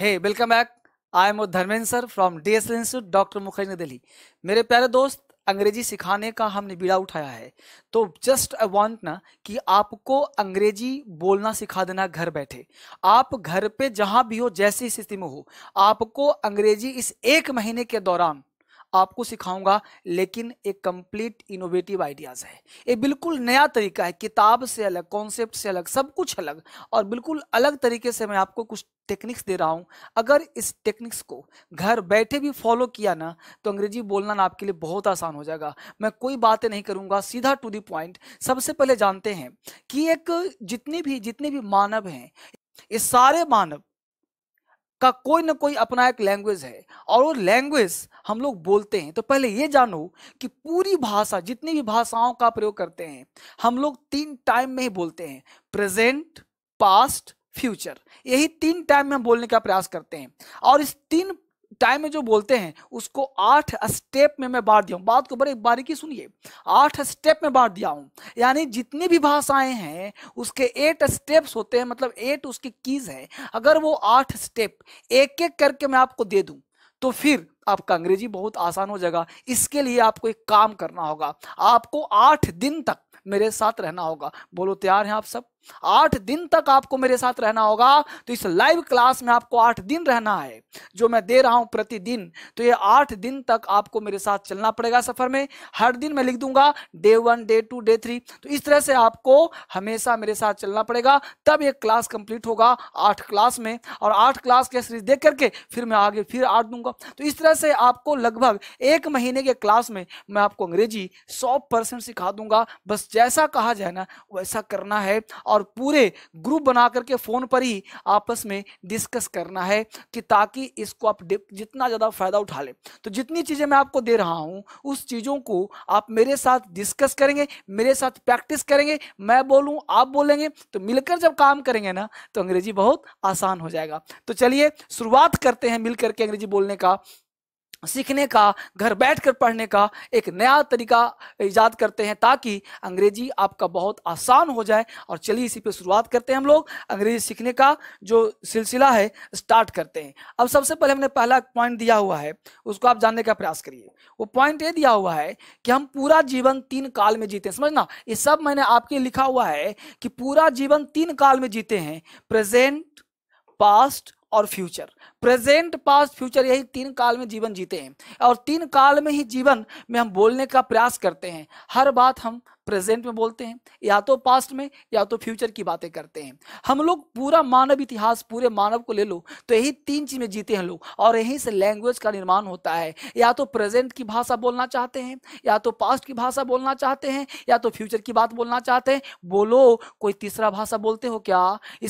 hey welcome back I am Dharmendra sir from D S institute doctor Mukherjee Delhi मेरे प्यारे दोस्त अंग्रेजी सिखाने का हमने बीड़ा उठाया है तो जस्ट आई वॉन्ट ना कि आपको अंग्रेजी बोलना सिखा देना घर बैठे आप घर पे जहाँ भी हो जैसी स्थिति में हो आपको अंग्रेजी इस एक महीने के दौरान आपको सिखाऊंगा लेकिन एक कंप्लीट इनोवेटिव आइडियाज़ है ये बिल्कुल नया तरीका है किताब से अलग कॉन्सेप्ट से अलग सब कुछ अलग और बिल्कुल अलग तरीके से मैं आपको कुछ टेक्निक्स दे रहा हूँ अगर इस टेक्निक्स को घर बैठे भी फॉलो किया ना तो अंग्रेजी बोलना ना आपके लिए बहुत आसान हो जाएगा मैं कोई बातें नहीं करूँगा सीधा टू दी पॉइंट सबसे पहले जानते हैं कि एक जितने भी जितने भी मानव हैं ये सारे मानव का कोई ना कोई अपना एक लैंग्वेज है और वो लैंग्वेज हम लोग बोलते हैं तो पहले ये जानो कि पूरी भाषा जितनी भी भाषाओं का प्रयोग करते हैं हम लोग तीन टाइम में ही बोलते हैं प्रेजेंट पास्ट फ्यूचर यही तीन टाइम में हम बोलने का प्रयास करते हैं और इस तीन टाइम में जो बोलते हैं उसको आठ स्टेप में मैं बांट दिया हूँ बात को बड़े बारीकी सुनिए आठ स्टेप में बांट दिया हूँ यानी जितनी भी भाषाएं हैं उसके एट स्टेप्स होते हैं मतलब एट उसकी कीज है अगर वो आठ स्टेप एक एक करके मैं आपको दे दूँ तो फिर आपका अंग्रेजी बहुत आसान हो जाएगा इसके लिए आपको एक काम करना होगा आपको आठ दिन तक मेरे साथ रहना होगा बोलो तैयार हैं आप सब आठ दिन तक आपको मेरे साथ रहना होगा तो इस लाइव क्लास में आपको आठ दिन रहना है जो मैं दे रहा हूं प्रतिदिन तो ये आठ दिन तक आपको मेरे साथ चलना पड़ेगा सफर में हर दिन मैं लिख दूंगा day one day two day three तो इस तरह से आपको हमेशा मेरे साथ चलना पड़ेगा तब ये क्लास कंप्लीट होगा आठ क्लास में और आठ क्लास के सीरीज देख करके फिर मैं आगे फिर आठ दूंगा तो इस तरह से आपको लगभग एक महीने के क्लास में मैं आपको अंग्रेजी सौ सिखा दूंगा बस जैसा कहा जाए ना वैसा करना है और पूरे ग्रुप बना करके फ़ोन पर ही आपस में डिस्कस करना है कि ताकि इसको आप जितना ज़्यादा फ़ायदा उठा लें तो जितनी चीज़ें मैं आपको दे रहा हूँ उस चीज़ों को आप मेरे साथ डिस्कस करेंगे मेरे साथ प्रैक्टिस करेंगे मैं बोलूँ आप बोलेंगे तो मिलकर जब काम करेंगे ना तो अंग्रेजी बहुत आसान हो जाएगा तो चलिए शुरुआत करते हैं मिलकर के अंग्रेजी बोलने का सीखने का घर बैठकर पढ़ने का एक नया तरीका ईजाद करते हैं ताकि अंग्रेजी आपका बहुत आसान हो जाए और चलिए इसी पे शुरुआत करते हैं हम लोग अंग्रेजी सीखने का जो सिलसिला है स्टार्ट करते हैं अब सबसे पहले हमने पहला पॉइंट दिया हुआ है उसको आप जानने का प्रयास करिए वो पॉइंट ये दिया हुआ है कि हम पूरा जीवन तीन काल में जीते हैं समझना ये सब मैंने आपके लिखा हुआ है कि पूरा जीवन तीन काल में जीते हैं प्रेजेंट पास्ट और फ्यूचर प्रेजेंट पास्ट फ्यूचर यही तीन काल में जीवन जीते हैं और तीन काल में ही जीवन में हम बोलने का प्रयास करते हैं हर बात हम प्रेजेंट में बोलते हैं या तो पास्ट में या तो फ्यूचर की बातें करते हैं हम लोग पूरा मानव इतिहास पूरे मानव को ले लो तो यही तीन चीज में जीते हैं लोग और यहीं से लैंग्वेज का निर्माण होता है या तो प्रेजेंट की भाषा बोलना चाहते हैं या तो पास्ट की भाषा बोलना चाहते हैं या तो फ्यूचर की बात बोलना चाहते हैं बोलो कोई तीसरा भाषा बोलते हो क्या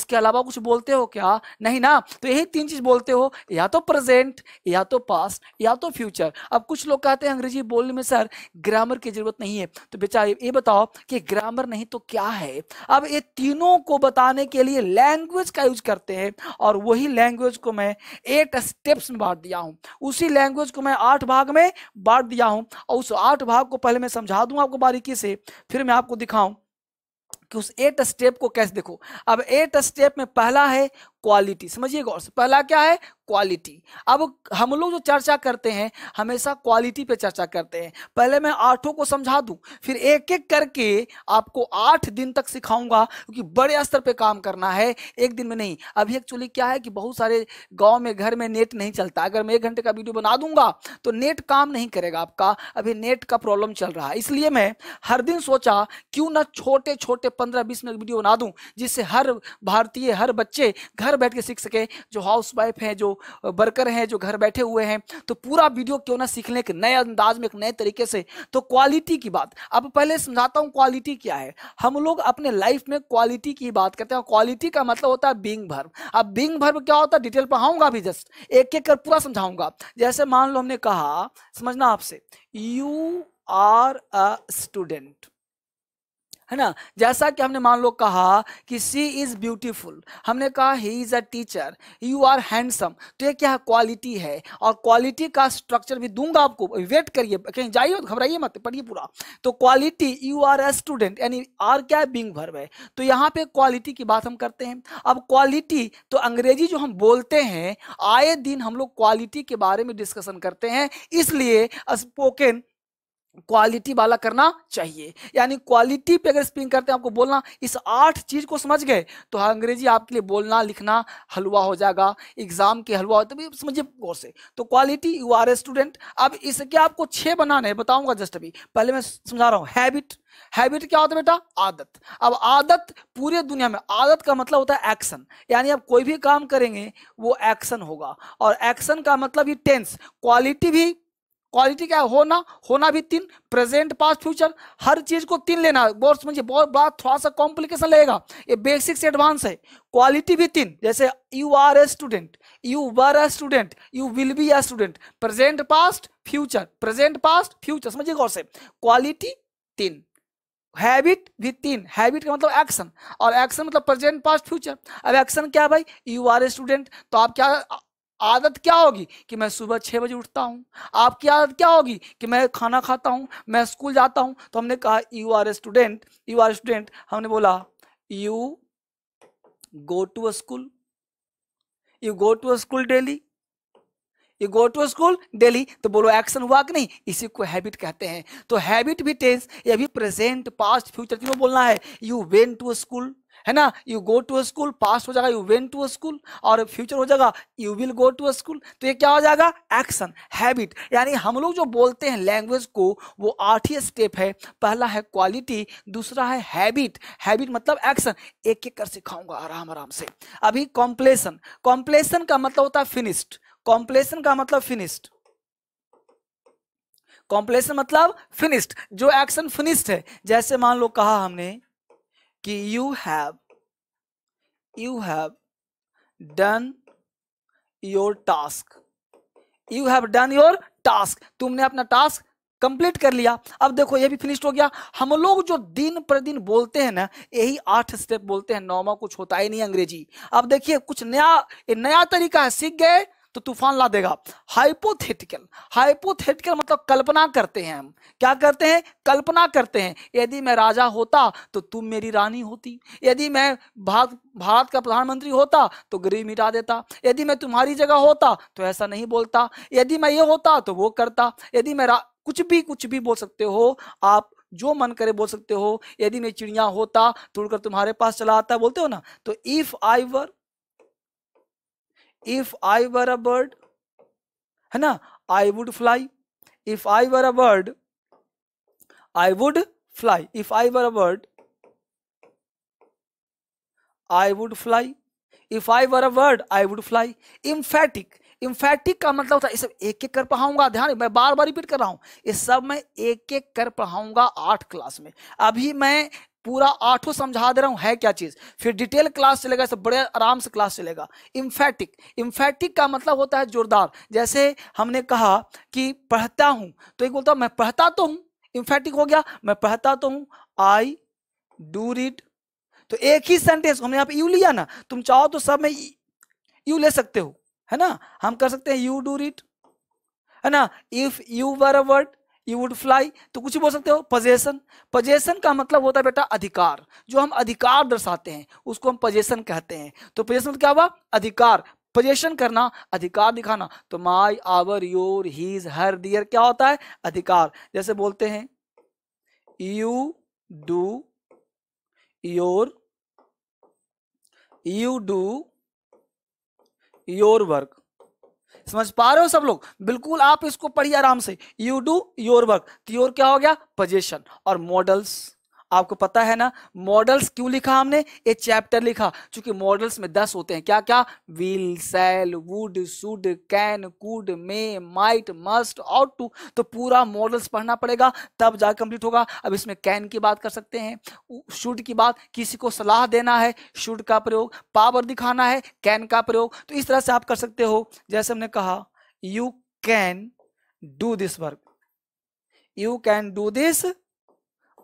इसके अलावा कुछ बोलते हो क्या नहीं ना तो यही तीन चीज बोलते हो या तो प्रेजेंट या तो पास्ट या तो फ्यूचर अब कुछ लोग कहते हैं अंग्रेजी बोलने में सर ग्रामर की जरूरत नहीं है तो बेचारे ये बता बताओ कि ग्रामर नहीं तो क्या है अब ये तीनों को बताने के लिए लैंग्वेज का यूज करते हैं और वही लैंग्वेज को मैं एट स्टेप्स में बांट दिया हूं उसी लैंग्वेज को मैं आठ भाग में बांट दिया हूं और उस आठ भाग को पहले मैं समझा दूँ आपको बारीकी से फिर मैं आपको दिखाऊं कि उस एट स्टेप को कैसे देखो अब एट स्टेप में पहला है क्वालिटी समझिए गौर से पहला क्या है क्वालिटी अब हम लोग जो चर्चा करते हैं हमेशा क्वालिटी पे चर्चा करते हैं पहले मैं आठों को समझा दूं फिर एक एक करके आपको आठ दिन तक सिखाऊंगा क्योंकि बड़े स्तर पे काम करना है एक दिन में नहीं अभी एक्चुअली क्या है कि बहुत सारे गांव में घर में नेट नहीं चलता अगर मैं एक घंटे का वीडियो बना दूंगा तो नेट काम नहीं करेगा आपका अभी नेट का प्रॉब्लम चल रहा है इसलिए मैं हर दिन सोचा क्यों ना छोटे छोटे पंद्रह बीस मिनट वीडियो बना दूँ जिससे हर भारतीय हर बच्चे घर घर बैठ के सीख सके जो हाउस वाइफ हैं जो वर्कर हैं जो घर बैठे हुए हैं तो पूरा वीडियो क्यों ना सीखने के नए अंदाज में एक नए तरीके से तो क्वालिटी की बात अब पहले समझाता हूँ क्वालिटी क्या है हम लोग अपने लाइफ में क्वालिटी की बात करते हैं क्वालिटी का मतलब होता है बींग भर्व अब बींग भर्व क्या होता है डिटेल पढ़ाऊंगा अभी जस्ट एक एक कर पूरा समझाऊंगा जैसे मान लो हमने कहा समझना आपसे यू आर अ स्टूडेंट है ना जैसा कि हमने मान लो कहा कि सी इज ब्यूटीफुल हमने कहा he is a teacher you are handsome तो ये क्या क्वालिटी है और क्वालिटी का स्ट्रक्चर भी दूंगा आपको वेट करिए कहीं जाइए घबराइए मत पढ़िए पूरा तो quality you are a student यानी आर क्या है बिंग भर है तो यहाँ पे क्वालिटी की बात हम करते हैं अब क्वालिटी तो अंग्रेजी जो हम बोलते हैं आए दिन हम लोग क्वालिटी के बारे में डिस्कशन करते हैं इसलिए स्पोकन क्वालिटी वाला करना चाहिए यानी क्वालिटी पे अगर स्पिन करते हैं आपको बोलना इस आठ चीज को समझ गए तो हाँ, अंग्रेजी आपके लिए बोलना लिखना हलवा हो जाएगा एग्जाम के हलवा होते भी समझिए गौर से तो quality you are a student अब इसके आपको छह बनाने बताऊंगा जस्ट अभी पहले मैं समझा रहा हूँ हैबिट हैबिट क्या होता है बेटा आदत अब आदत पूरे दुनिया में आदत का मतलब होता है एक्शन यानी आप कोई भी काम करेंगे वो एक्शन होगा और एक्शन का मतलब ही टेंस क्वालिटी भी क्वालिटी क्या है होना होना भी तीन प्रेजेंट पास्ट फ्यूचर हर चीज को तीन लेना है मुझे बहुत बड़ा थोड़ा सा कॉम्प्लिकेशन लगेगा ये बेसिक्स एडवांस है क्वालिटी भी तीन जैसे you are a student you were a student you will be a student present past future present past future समझिए गौर से क्वालिटी तीन हैबिट भी तीन हैबिट का मतलब एक्शन और एक्शन मतलब प्रेजेंट पास्ट फ्यूचर अब एक्शन क्या भाई यू आर ए स्टूडेंट तो आप क्या आदत क्या होगी कि मैं सुबह छः बजे उठता हूँ आपकी आदत क्या होगी कि मैं खाना खाता हूँ मैं स्कूल जाता हूँ तो हमने कहा you are a student you are student हमने बोला you go to a school you go to a school daily you go to school daily तो बोलो एक्शन हुआ कि नहीं इसी को हैबिट कहते हैं तो हैबिट भी टेंस ये भी प्रेजेंट पास्ट फ्यूचर तीनों बोलना है यू वेन टू स्कूल है ना you go to school past हो जाएगा यू वेन टू स्कूल और फ्यूचर हो जाएगा you will go to school तो ये क्या हो जाएगा एक्शन हैबिट यानी हम लोग जो बोलते हैं लैंग्वेज को वो आठ ही स्टेप है पहला है क्वालिटी दूसरा है हैबिट हैबिट मतलब एक्शन एक एक कर सिखाऊंगा आराम आराम से अभी कॉम्प्लेसन कॉम्प्लेसन का मतलब होता है फिनिश्ड कॉम्प्लेसन का मतलब फिनिश्ड कॉम्प्लेसन मतलब फिनिश्ड जो एक्शन फिनिश्ड है जैसे मान लो कहा हमने कि you have you have done your task you have done your task तुमने अपना टास्क कंप्लीट कर लिया अब देखो ये भी फिनिश्ड हो गया हम लोग जो दिन प्रतिदिन बोलते हैं ना यही आठ स्टेप बोलते हैं नौवा कुछ होता ही नहीं अंग्रेजी अब देखिए कुछ नया नया तरीका है सीख गए तो तूफान ला देगा हाइपोथेटिकल हाइपोथेटिकल मतलब कल्पना करते हैं हम क्या करते हैं कल्पना करते हैं यदि मैं राजा होता तो तुम मेरी रानी होती यदि मैं भारत भारत का प्रधानमंत्री होता तो गरीब मिटा देता यदि मैं तुम्हारी जगह होता तो ऐसा नहीं बोलता यदि मैं ये होता तो वो करता यदि मैं कुछ भी कुछ भी बोल सकते हो आप जो मन करे बोल सकते हो यदि मैं चिड़िया होता तोड़कर तुम्हारे पास चला आता बोलते हो ना तो if I were if I were a bird है ना I would fly if I were a bird I would fly if I were a bird I would fly if I were a word I would fly emphatic emphatic का मतलब था ये सब एक एक कर पढ़ाऊंगा ध्यान मैं बार बार रिपीट कर रहा हूं ये सब मैं एक एक कर पढ़ाऊंगा आठ क्लास में अभी मैं पूरा आठों समझा दे रहा हूं है क्या चीज फिर डिटेल क्लास चलेगा सब बड़े आराम से क्लास चलेगा इम्फेटिक इम्फेटिक का मतलब होता है जोरदार जैसे हमने कहा कि पढ़ता हूं तो एक बोलता मैं पढ़ता तो हूं इम्फेटिक हो गया मैं पढ़ता तो हूं आई डू रीड तो एक ही सेंटेंस हमने यहां पर यू लिया ना तुम चाहो तो सब में यू ले सकते हो है ना हम कर सकते हैं यू डू रीड है ना if you were a word you would fly तो कुछ बोल सकते हो पजेशन पजेशन का मतलब होता है बेटा अधिकार जो हम अधिकार दर्शाते हैं उसको हम पजेशन कहते हैं तो पजेशन मतलब क्या हुआ अधिकार पजेशन करना अधिकार दिखाना तो my our your his her dear क्या होता है अधिकार जैसे बोलते हैं you do your you do your work समझ पा रहे हो सब लोग बिल्कुल आप इसको पढ़िए आराम से यू डू योर वर्क तो योर क्या हो गया पजेशन और मॉडल्स आपको पता है ना मॉडल्स क्यों लिखा हमने ये चैप्टर लिखा क्योंकि मॉडल्स में दस होते हैं क्या क्या will shall would should can could may might must और टू तो पूरा मॉडल्स पढ़ना पड़ेगा तब जा कंप्लीट होगा अब इसमें कैन की बात कर सकते हैं शुड की बात किसी को सलाह देना है शुड का प्रयोग पावर दिखाना है कैन का प्रयोग तो इस तरह से आप कर सकते हो जैसे हमने कहा you can do this work you can do this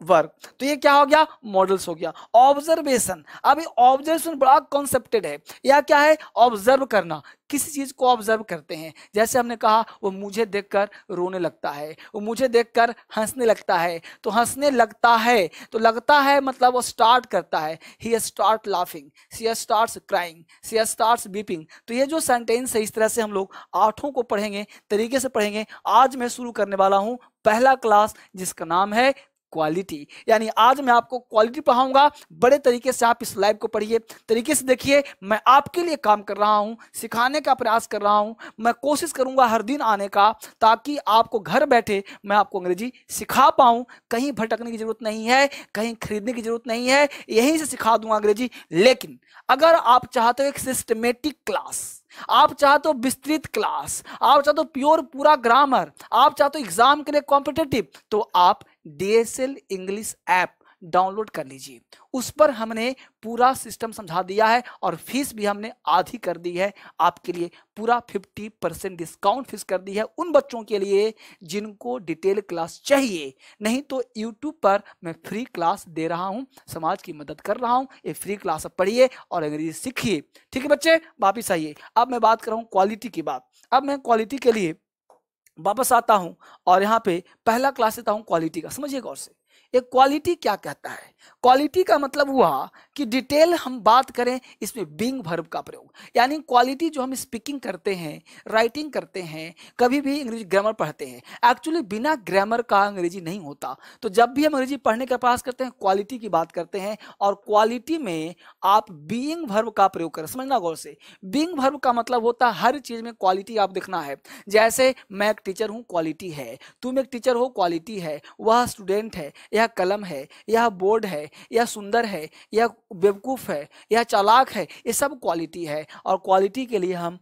work तो ये क्या हो गया मॉडल्स हो गया ऑब्जर्वेशन अभी ऑब्जर्वेशन बड़ा कॉन्सेप्टेड है या क्या है ऑब्जर्व करना किसी चीज को ऑब्जर्व करते हैं जैसे हमने कहा वो मुझे देखकर रोने लगता है वो मुझे देखकर हंसने लगता है तो हंसने लगता है तो लगता है मतलब वो स्टार्ट करता है he start laughing she start crying she start weeping तो ये जो सेंटेंस है इस तरह से हम लोग आठों को पढ़ेंगे तरीके से पढ़ेंगे आज मैं शुरू करने वाला हूँ पहला क्लास जिसका नाम है क्वालिटी यानी आज मैं आपको क्वालिटी पढ़ाऊंगा बड़े तरीके से आप इस लाइव को पढ़िए तरीके से देखिए मैं आपके लिए काम कर रहा हूं सिखाने का प्रयास कर रहा हूं मैं कोशिश करूंगा हर दिन आने का ताकि आपको घर बैठे मैं आपको अंग्रेजी सिखा पाऊं कहीं भटकने की जरूरत नहीं है कहीं खरीदने की जरूरत नहीं है यहीं से सिखा दूंगा अंग्रेजी लेकिन अगर आप चाहते हो एक सिस्टमेटिक क्लास आप चाहते हो विस्तृत क्लास आप चाहते हो प्योर पूरा ग्रामर आप चाहते हो एग्जाम के लिए कॉम्पिटेटिव तो आप डीएसएल इंग्लिश ऐप डाउनलोड कर लीजिए उस पर हमने पूरा सिस्टम समझा दिया है और फीस भी हमने आधी कर दी है आपके लिए पूरा 50 परसेंट डिस्काउंट फीस कर दी है उन बच्चों के लिए जिनको डिटेल क्लास चाहिए नहीं तो यूट्यूब पर मैं फ्री क्लास दे रहा हूं समाज की मदद कर रहा हूं ये फ्री क्लास पढ़िए और अंग्रेजी सीखिए ठीक है बच्चे वापिस आइए अब मैं बात कर रहा हूँ क्वालिटी की बात अब मैं क्वालिटी के लिए वापस आता हूं और यहां पे पहला क्लास देता हूं क्वालिटी का समझिए गौर से ये क्वालिटी क्या कहता है क्वालिटी का मतलब हुआ कि डिटेल हम बात करें इसमें बिंग भर्व का प्रयोग यानी क्वालिटी जो हम स्पीकिंग करते हैं राइटिंग करते हैं कभी भी अंग्रेजी ग्रामर पढ़ते हैं एक्चुअली बिना ग्रामर का अंग्रेजी नहीं होता तो जब भी हम अंग्रेजी पढ़ने का प्रयास करते हैं क्वालिटी की बात करते हैं और क्वालिटी में आप बींग भर्व का प्रयोग करें समझना गौर से बींग भर्व का मतलब होता है हर चीज में क्वालिटी आप देखना है जैसे मैं एक टीचर हूँ क्वालिटी है तुम एक टीचर हो क्वालिटी है वह स्टूडेंट है यह कलम है यह बोर्ड है है या सुंदर है या बेवकूफ़ है या चालाक है ये सब क्वालिटी है और क्वालिटी के लिए हम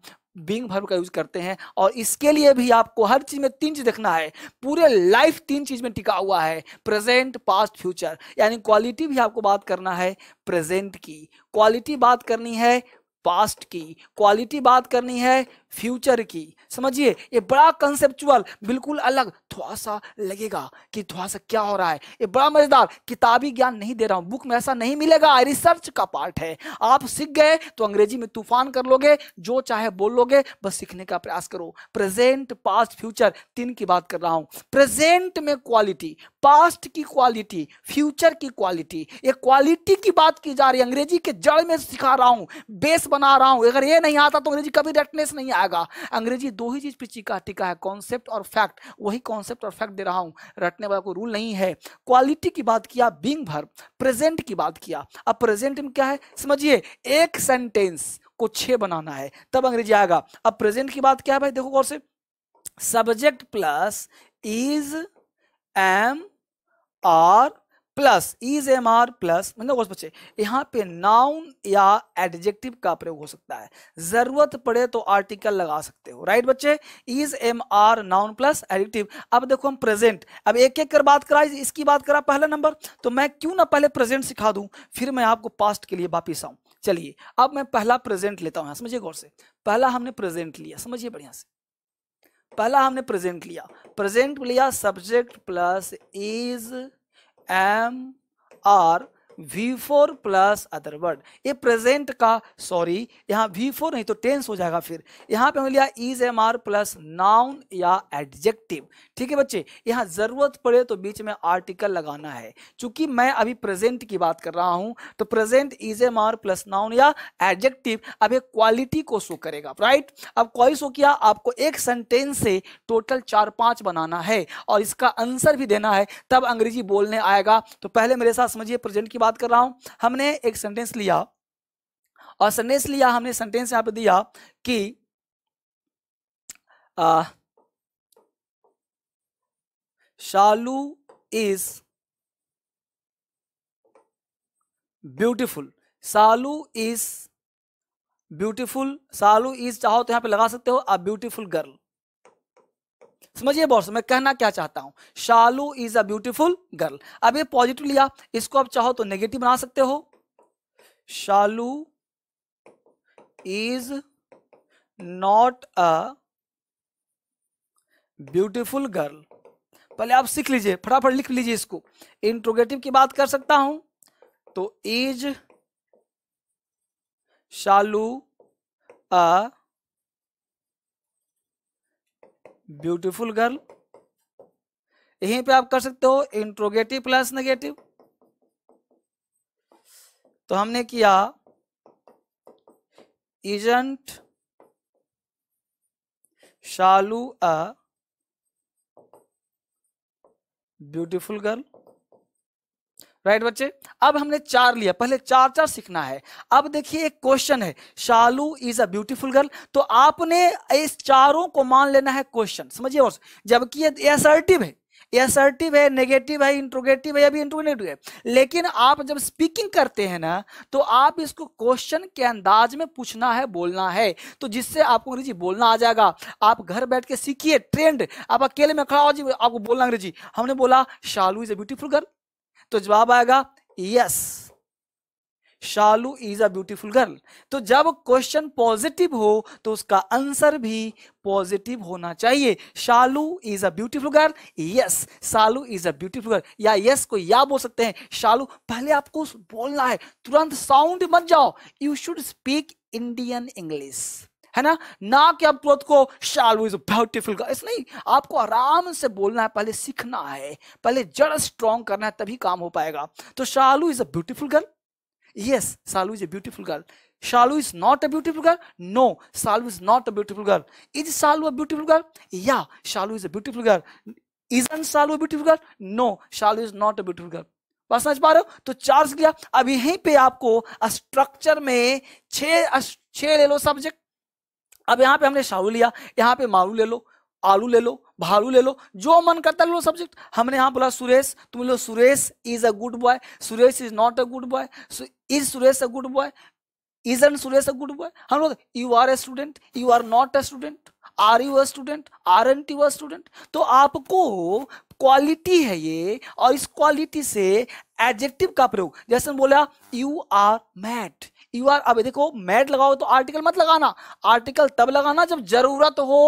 बींग भर्व का यूज करते हैं और इसके लिए भी आपको हर चीज में तीन चीज देखना है पूरे लाइफ तीन चीज में टिका हुआ है प्रेजेंट पास्ट फ्यूचर यानी क्वालिटी भी आपको बात करना है प्रेजेंट की क्वालिटी बात करनी है पास्ट की क्वालिटी बात करनी है फ्यूचर की समझिए ये बड़ा कंसेप्चुअल बिल्कुल अलग थोड़ा सा लगेगा कि थोड़ा सा क्या हो रहा है ये बड़ा मजेदार किताबी ज्ञान नहीं दे रहा हूँ बुक में ऐसा नहीं मिलेगा रिसर्च का पार्ट है आप सीख गए तो अंग्रेजी में तूफान कर लोगे जो चाहे बोल लोगे बस सीखने का प्रयास करो प्रेजेंट पास्ट फ्यूचर तीन की बात कर रहा हूँ प्रेजेंट में क्वालिटी पास्ट की क्वालिटी फ्यूचर की क्वालिटी ये क्वालिटी की बात की जा रही है अंग्रेजी के जड़ में सिखा रहा हूँ बेस बना रहा हूँ अगर ये नहीं आता तो अंग्रेजी कभी रेटनेस नहीं आया आएगा अंग्रेजी दो ही चीज पे का टीका है कॉन्सेप्ट और फैक्ट वही कॉन्सेप्ट और फैक्ट दे रहा हूं रटने वाला कोई रूल नहीं है क्वालिटी की बात किया बींग भर प्रेजेंट की बात किया अब प्रेजेंट में क्या है समझिए एक सेंटेंस को छ बनाना है तब अंग्रेजी आएगा अब प्रेजेंट की बात क्या है भाई देखो कौन से subject plus is am are plus is am are plus मतलब क्वेश्चन बच्चे यहाँ पे नाउन या एडजेक्टिव का प्रयोग हो सकता है जरूरत पड़े तो आर्टिकल लगा सकते हो राइट बच्चे is am are noun plus adjective अब देखो हम प्रेजेंट अब एक एक कर बात करा इसकी बात करा पहला नंबर तो मैं क्यों ना पहले प्रेजेंट सिखा दूं फिर मैं आपको पास्ट के लिए वापिस आऊं चलिए अब मैं पहला प्रेजेंट लेता हूँ समझिए गौर से पहला हमने प्रेजेंट लिया समझिए बढ़िया से पहला हमने प्रेजेंट लिया प्रेजेंट लिया subject plus is am are V four plus other word ये प्रेजेंट का सॉरी यहाँ वी फोर नहीं तो टेंस हो जाएगा फिर यहाँ पे हमने लिया is am are plus noun या एडजेक्टिव ठीक है बच्चे यहाँ जरूरत पड़े तो बीच में आर्टिकल लगाना है चूंकि मैं अभी प्रेजेंट की बात कर रहा हूँ तो present is am are plus noun या एडजेक्टिव अब एक क्वालिटी को शो करेगा राइट अब क्वालिटी शो किया आपको एक सेंटेंस से टोटल चार पाँच बनाना है और इसका आंसर भी देना है तब अंग्रेजी बोलने आएगा तो पहले मेरे साथ समझिए प्रेजेंट की बात कर रहा हूं हमने एक सेंटेंस लिया और सेंटेंस लिया हमने सेंटेंस यहां पे दिया कि आ, Shalu is beautiful Salu is beautiful Salu is चाहो तो यहां पे लगा सकते हो अ ब्यूटीफुल गर्ल समझिए बॉस मैं कहना क्या चाहता हूं Shalu is a beautiful girl अब ये पॉजिटिव लिया इसको आप चाहो तो नेगेटिव बना सकते हो Shalu is not a beautiful girl पहले आप सीख लीजिए फटाफट लिख लीजिए इसको इंट्रोगेटिव की बात कर सकता हूं तो is Shalu a beautiful girl यहीं पे आप कर सकते हो इंट्रोगेटिव प्लस नेगेटिव तो हमने किया isn't Shalu a beautiful girl right बच्चे अब हमने चार लिया पहले चार चार सीखना है अब देखिए एक क्वेश्चन है Shalu is a beautiful girl तो आपने इस चारों को मान लेना है क्वेश्चन समझिए और जबकि ये असर्टिव है एसर्टिव है नेगेटिव है इंट्रोगेटिव है अभी इंट्रोगेटिव है लेकिन आप जब स्पीकिंग करते हैं ना तो आप इसको क्वेश्चन के अंदाज में पूछना है बोलना है तो जिससे आपको अंग्रेजी बोलना आ जाएगा आप घर बैठ के सीखिए ट्रेंड आप अकेले में खड़ा हो जी आपको बोलना अंग्रेजी हमने बोला Shalu is a beautiful girl तो जवाब आएगा yes Shalu is a beautiful girl तो जब क्वेश्चन पॉजिटिव हो तो उसका आंसर भी पॉजिटिव होना चाहिए Shalu is a beautiful girl yes Shalu is a beautiful girl या यस को या बोल सकते हैं शालू पहले आपको बोलना है तुरंत साउंड मत जाओ you should speak Indian English है ना ना कि आप तुरंत को शालू इज ब्यूटिफुल इस नहीं आपको आराम से बोलना है पहले सीखना है पहले जड़ स्ट्रांग करना है तभी काम हो पाएगा तो Shalu is a beautiful girl yes Shalu is a beautiful girl Shalu is not a beautiful girl no Shalu is not a beautiful girl is Shalu a beautiful girl या Shalu is a beautiful girl isn't Shalu a beautiful girl no Shalu is not a beautiful girl बस समझ पा रहे हो तो charge गया अब यहीं पे आपको स्ट्रक्चर में छह छह ले लो सब्जेक्ट अब यहाँ पे हमने शाहू लिया यहाँ पे मारू ले लो आलू ले लो भालू ले लो जो मन करता है लो सब्जेक्ट हमने यहाँ बोला सुरेश तुम लो Suresh is a good boy Suresh is not a good boy is Suresh a good boy isn't Suresh a good boy हम लोग you are a student you are not a student are you a student aren't student तो आपको quality है ये और इस quality से adjective का प्रयोग जैसे बोला you are mad you are अब देखो मैट लगाओ तो आर्टिकल मत लगाना आर्टिकल तब लगाना जब जरूरत हो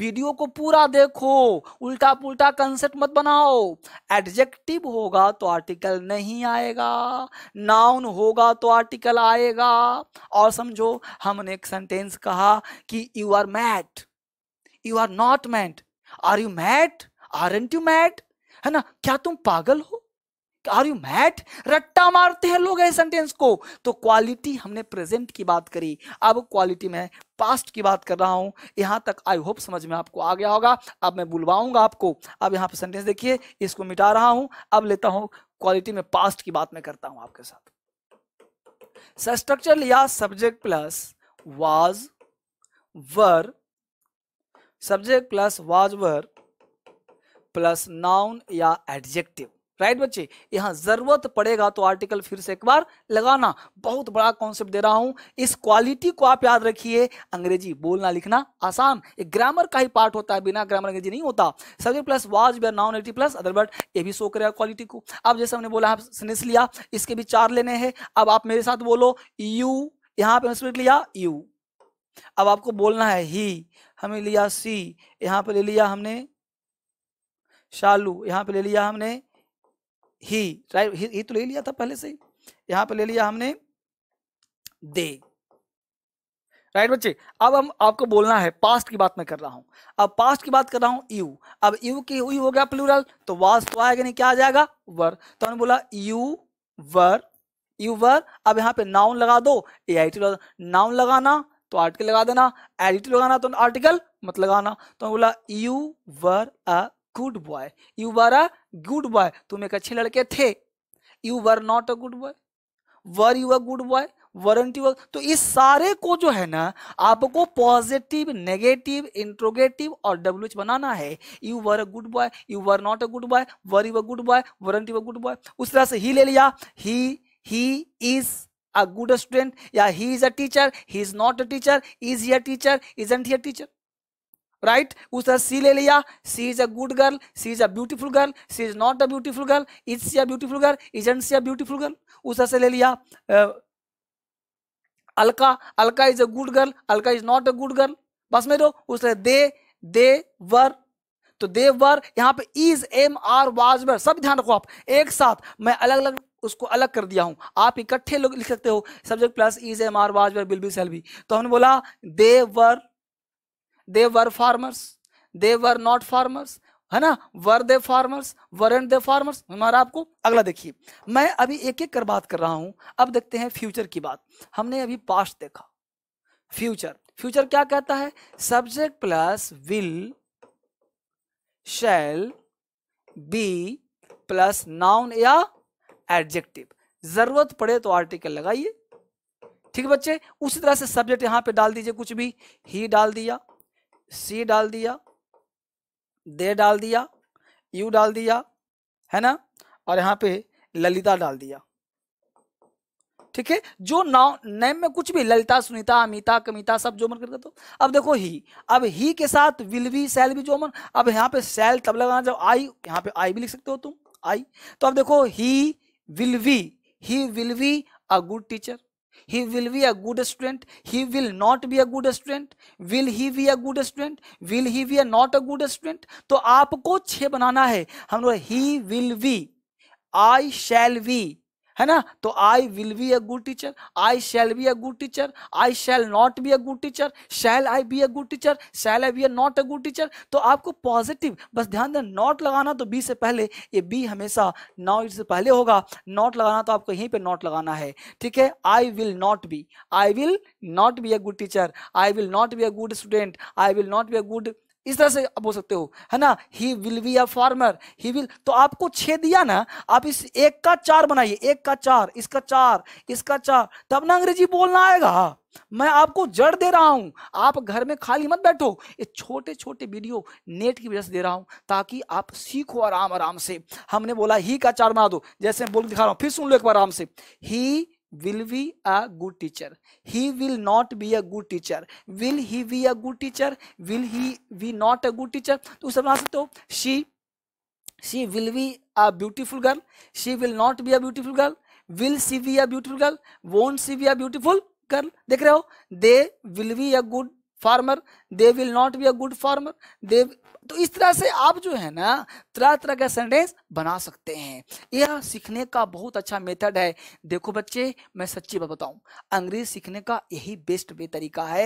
वीडियो को पूरा देखो उल्टा पुल्टा कंसेप्ट मत बनाओ एडजेक्टिव होगा तो आर्टिकल नहीं आएगा नाउन होगा तो आर्टिकल आएगा और समझो हमने एक सेंटेंस कहा कि you are mad you are not mad are you mad aren't you mad है ना क्या तुम पागल हो आर यू मैट रट्टा मारते हैं लोग ऐसे सेंटेंस को तो क्वालिटी हमने प्रेजेंट की बात करी अब क्वालिटी में पास्ट की बात कर रहा हूं यहां तक आई होप समझ में आपको आ गया होगा अब मैं बुलवाऊंगा आपको अब यहां पे सेंटेंस देखिए इसको मिटा रहा हूं अब लेता हूं क्वालिटी में पास्ट की बात में करता हूं आपके साथ स्ट्रक्चर लिया subject plus was were subject plus was were plus noun या एडजेक्टिव राइट बच्चे यहां जरूरत पड़ेगा तो आर्टिकल फिर से एक बार लगाना बहुत बड़ा कॉन्सेप्ट दे रहा हूं इस क्वालिटी को आप याद रखिए अंग्रेजी बोलना लिखना आसान एक ग्रामर का ही पार्ट होता है बिना ग्रामर अंग्रेजी नहीं होता subject plus was were noun at plus other word ये भी शो करेगा क्वालिटी को अब जैसे हमने बोला सीनेस लिया इसके भी चार लेने हैं अब आप मेरे साथ बोलो यू यहां पर स्प्लिट लिया यू अब आपको बोलना है ही हमें लिया सी यहां पर ले लिया हमने शालू यहां पे ले लिया हमने ही राइट ही, तो ले लिया था पहले से ही यहाँ पे ले लिया हमने दे राइट बच्चे अब हम आपको बोलना है पास्ट की बात मैं कर रहा हूं अब पास्ट की बात कर रहा हूं यू अब यू की हुई हो गया प्लूरल तो वास तो आएगा नहीं क्या आ जाएगा वर तो हमने बोला यू वर यू वर अब यहाँ पे नाउन लगा दो ए आई टी नाउन लगाना तो आर्टिकल लगा देना एडिट लगाना तो आर्टिकल मत लगाना तो बोला you were a good boy you were a good boy तुम एक अच्छे लड़के थे you were not a good boy were you a good boy weren't you वर्क तो इस सारे को जो है ना आपको पॉजिटिव नेगेटिव इंट्रोगेटिव और डब्ल्यू बनाना है you were a good boy you were not a good boy were you a good boy weren't you a good boy उस तरह से ही ले लिया he he is a good student या he is a teacher he is not a teacher is he a teacher isn't he a teacher right उस तरह she ले लिया she is a good girl she is a beautiful girl she is not a beautiful girl is she a beautiful girl isn't she a beautiful girl उस तरह से ले लिया Alka Alka is a good girl Alka is not a good girl बस में दो उस तरह दे दे वर तो देववर यहां पे इज एम आर वाजवर सब ध्यान रखो आप एक साथ मैं अलग अलग उसको अलग कर दिया हूं आप इकट्ठे लोग लिख सकते हो subject plus is am are was were will be shall be तो हमने बोला they were they were farmers they were not farmers है ना were they farmers weren't they farmers हमारा आपको अगला देखिए मैं अभी एक एक कर बात कर रहा हूं अब देखते हैं फ्यूचर की बात हमने अभी पास्ट देखा फ्यूचर फ्यूचर क्या कहता है subject plus will shall be plus noun या एडजेक्टिव जरूरत पड़े तो आर्टिकल लगाइए ठीक है बच्चे उसी तरह से सब्जेक्ट यहां पे डाल दीजिए कुछ भी ही डाल दिया सी डाल दिया दे डाल दिया यू डाल दिया है ना और यहाँ पे ललिता डाल दिया ठीक है जो नाव नेम में कुछ भी ललिता सुनीता अमिता कमिता सब जो मन कर तो अब देखो ही अब ही के साथ विल भी सैल भी जो मन अब यहाँ पे सैल तब लगाना जब आई यहाँ पे आई भी लिख सकते हो तुम आई तो अब देखो he will be he will be a good teacher he will be a good student he will not be a good student will he be a good student will he be a not a good student to aapko 6 banana hai hum log he will be i shall be है ना तो I will be a good teacher I shall be a good teacher I shall not be a good teacher shall I be a good teacher shall I be a not a good teacher तो आपको positive बस ध्यान दें not लगाना तो B से पहले ये बी हमेशा नाउ से पहले होगा नॉट लगाना तो आपको यहीं पे नॉट लगाना है ठीक है I will not be I will not be a good teacher I will not be a good student I will not be a good इस तरह से आप बोल सकते हो है ना he will be a farmer he will तो आपको छे दिया ना आप इस एक का चार बनाइए एक का चार इसका चार इसका चार तब ना अंग्रेजी बोलना आएगा मैं आपको जड़ दे रहा हूं आप घर में खाली मत बैठो ये छोटे छोटे वीडियो नेट की वजह से दे रहा हूं ताकि आप सीखो आराम आराम से हमने बोला ही का चार बना दो जैसे बोल दिखा रहा हूं फिर सुन लो एक बार आराम से ही will be a good teacher he will not be a good teacher will he be a good teacher will he be not a good teacher to तो समझा sakte ho she she will be a beautiful girl she will not be a beautiful girl will she be a beautiful girl won't she be a beautiful girl dekh rahe ho they will be a good farmer they will not be a good farmer they तो इस तरह से आप जो है ना तरह तरह का सेंटेंस बना सकते हैं यह सीखने का बहुत अच्छा मेथड है देखो बच्चे मैं सच्ची बात बताऊं अंग्रेजी सीखने का यही बेस्ट वे तरीका है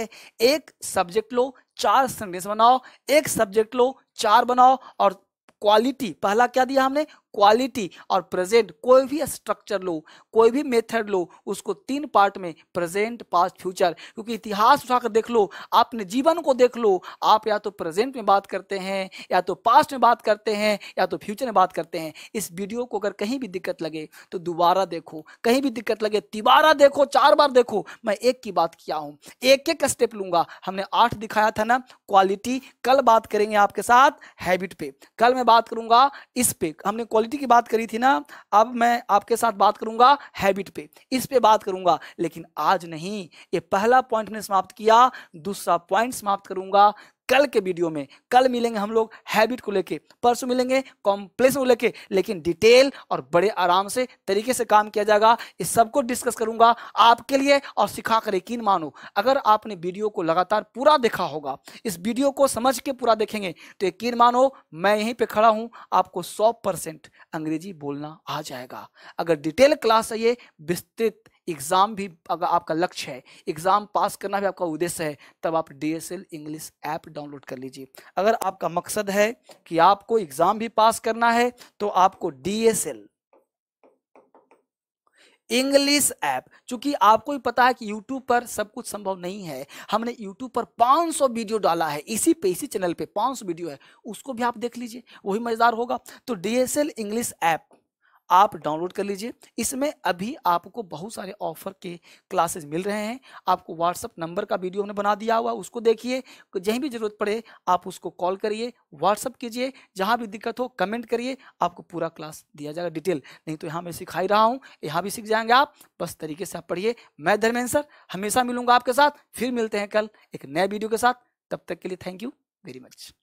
एक सब्जेक्ट लो चार सेंटेंस बनाओ एक सब्जेक्ट लो चार बनाओ और क्वालिटी पहला क्या दिया हमने क्वालिटी और प्रेजेंट कोई भी स्ट्रक्चर लो कोई भी मेथड लो उसको तीन पार्ट में प्रेजेंट पास्ट फ्यूचर क्योंकि इतिहास उठाकर देख लो आपने जीवन को देख लो आप या तो प्रेजेंट में बात करते हैं या तो पास्ट में बात करते हैं या तो फ्यूचर में बात करते हैं इस वीडियो को अगर कहीं भी दिक्कत लगे तो दोबारा देखो कहीं भी दिक्कत लगे तिबारा देखो चार बार देखो मैं एक की बात किया हूँ एक एक स्टेप लूंगा हमने आठ दिखाया था ना क्वालिटी कल बात करेंगे आपके साथ हैबिट पे कल मैं बात करूंगा इस पे हमने क्वालिटी क्वालिटी की बात करी थी ना अब मैं आपके साथ बात करूंगा हैबिट पे इस पे बात करूंगा लेकिन आज नहीं ये पहला पॉइंट मैंने समाप्त किया दूसरा पॉइंट समाप्त करूंगा कल के वीडियो में कल मिलेंगे हम लोग हैबिट को लेके परसों मिलेंगे कॉम्प्लेक्स को लेके लेकिन डिटेल और बड़े आराम से तरीके से काम किया जाएगा इस सबको डिस्कस करूंगा आपके लिए और सिखा कर यकीन मानो अगर आपने वीडियो को लगातार पूरा देखा होगा इस वीडियो को समझ के पूरा देखेंगे तो यकीन मानो मैं यहीं पर खड़ा हूँ आपको सौ परसेंट अंग्रेजी बोलना आ जाएगा अगर डिटेल क्लास चाहिए विस्तृत एग्ज़ाम भी अगर आपका लक्ष्य है एग्ज़ाम पास करना भी आपका उद्देश्य है तब आप डी इंग्लिश ऐप डाउनलोड कर लीजिए अगर आपका मकसद है कि आपको एग्ज़ाम भी पास करना है तो आपको डी इंग्लिश ऐप चूंकि आपको ही पता है कि यूट्यूब पर सब कुछ संभव नहीं है हमने यूट्यूब पर 500 वीडियो डाला है इसी पे इसी चैनल पे 500 वीडियो है उसको भी आप देख लीजिए वही मज़ेदार होगा तो डी इंग्लिश ऐप आप डाउनलोड कर लीजिए इसमें अभी आपको बहुत सारे ऑफर के क्लासेस मिल रहे हैं आपको व्हाट्सअप नंबर का वीडियो हमने बना दिया हुआ उसको देखिए जहीं भी ज़रूरत पड़े आप उसको कॉल करिए व्हाट्सअप कीजिए जहाँ भी दिक्कत हो कमेंट करिए आपको पूरा क्लास दिया जाएगा डिटेल नहीं तो यहाँ मैं सिखा ही रहा हूँ यहाँ भी सीख जाएंगे आप बस तरीके से आप पढ़िए मैं धर्मेंद्र सर हमेशा मिलूंगा आपके साथ फिर मिलते हैं कल एक नए वीडियो के साथ तब तक के लिए थैंक यू वेरी मच